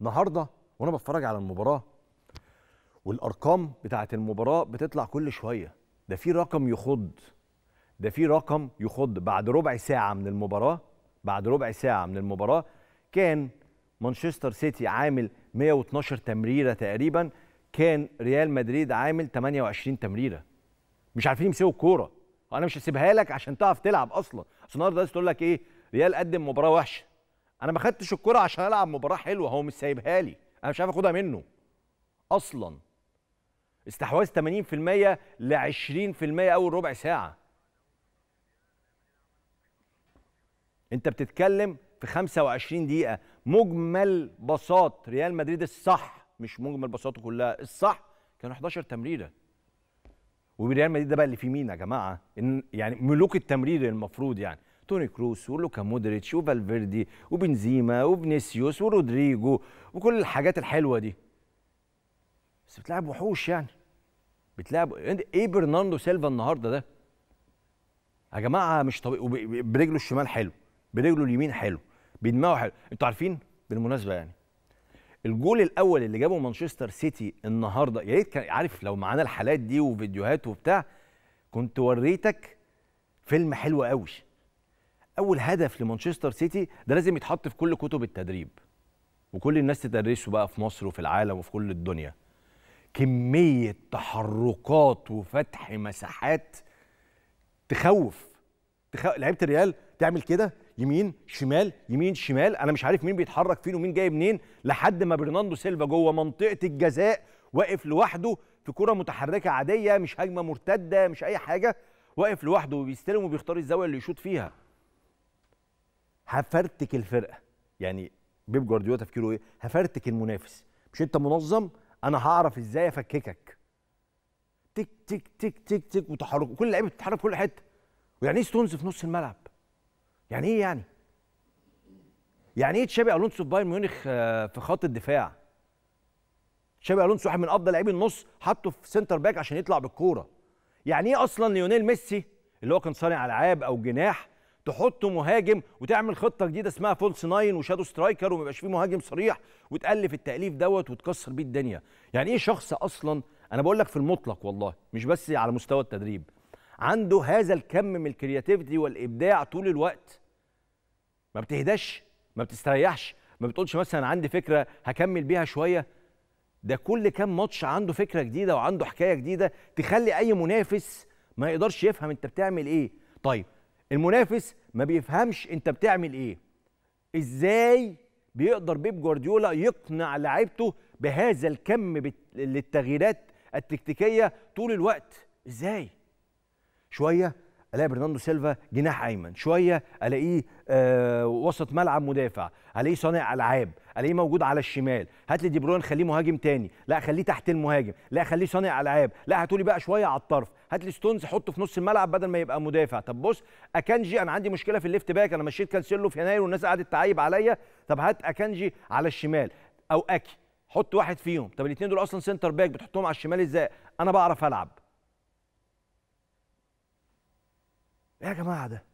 النهارده وانا بتفرج على المباراه والارقام بتاعه المباراه بتطلع كل شويه ده في رقم يخض ده في رقم يخض بعد ربع ساعه من المباراه بعد ربع ساعه من المباراه كان مانشستر سيتي عامل 112 تمريره تقريبا كان ريال مدريد عامل 28 تمريره مش عارفين يمسكوا الكوره انا مش هسيبها لك عشان تعرف تلعب اصلا اصل النهارده تقول لك ايه ريال قدم مباراه وحشه انا ما خدتش الكره عشان العب مباراه حلوه هو مش سايبها لي انا مش عارف اخدها منه اصلا استحواذ 80% ل 20% اول ربع ساعه انت بتتكلم في 25 دقيقه مجمل بساط ريال مدريد الصح مش مجمل بساطه كلها الصح كان 11 تمريره وريال مدريد ده بقى اللي فيه مين يا جماعه يعني ملوك التمرير المفروض يعني توني كروس ولوكا مودريتش وفالفيردي وبنزيما وفينيسيوس ورودريجو وكل الحاجات الحلوه دي بس بتلعب وحوش يعني بتلعب ايه برناردو سيلفا النهارده ده يا جماعه مش طبيعي برجله الشمال حلو برجله اليمين حلو بدماغه حلو انتوا عارفين بالمناسبه يعني الجول الاول اللي جابه مانشستر سيتي النهارده يا ريت كان عارف لو معانا الحالات دي وفيديوهات وبتاع كنت وريتك فيلم حلو قوي اول هدف لمانشستر سيتي ده لازم يتحط في كل كتب التدريب وكل الناس تدرسه بقى في مصر وفي العالم وفي كل الدنيا كميه تحركات وفتح مساحات تخوف تخ... لعيبه الريال تعمل كده يمين شمال يمين شمال انا مش عارف مين بيتحرك فين ومين جاي منين لحد ما برناندو سيلفا جوه منطقه الجزاء واقف لوحده في كره متحركه عاديه مش هجمه مرتده مش اي حاجه واقف لوحده وبيستلم وبيختار الزاويه اللي يشوط فيها هفرتك الفرقه يعني بيب جوارديولا تفكيره ايه هفرتك المنافس مش انت منظم انا هعرف ازاي افككك تك تك تك تك تك وتحرك كل لعيبه بتتحرك في كل حته ويعني ايه ستونز في نص الملعب يعني ايه يعني يعني ايه تشابي الونسو في بايرن ميونخ آه، في خط الدفاع تشابي الونسو واحد من افضل لاعبي النص حطه في سنتر باك عشان يطلع بالكوره يعني ايه اصلا ليونيل ميسي اللي هو كان صانع العاب او جناح تحط مهاجم وتعمل خطه جديده اسمها فولس ناين وشادو سترايكر وما يبقاش فيه مهاجم صريح وتالف التاليف دوت وتكسر بيه الدنيا يعني ايه شخص اصلا انا بقول لك في المطلق والله مش بس على مستوى التدريب عنده هذا الكم من الكرياتيفيتي والابداع طول الوقت ما بتهداش ما بتستريحش ما بتقولش مثلا عندي فكره هكمل بيها شويه ده كل كام ماتش عنده فكره جديده وعنده حكايه جديده تخلي اي منافس ما يقدرش يفهم انت بتعمل ايه طيب المنافس ما بيفهمش انت بتعمل ايه ازاي بيقدر بيب جوارديولا يقنع لعيبته بهذا الكم للتغييرات التكتيكيه طول الوقت ازاي شويه الاقي برناردو سيلفا جناح ايمن شويه الاقيه آه وسط ملعب مدافع الاقيه صانع العاب الاقيه موجود على الشمال هات لي دي بروين خليه مهاجم تاني لا خليه تحت المهاجم لا خليه صانع العاب لا هاتولي بقى شويه على الطرف هات لي ستونز حطه في نص الملعب بدل ما يبقى مدافع طب بص اكانجي انا عندي مشكله في الليفت باك انا مشيت كانسيلو في يناير والناس قعدت تعيب عليا طب هات اكانجي على الشمال او اكي حط واحد فيهم طب الاثنين دول اصلا سنتر باك بتحطهم على الشمال ازاي انا بعرف العب É, camada.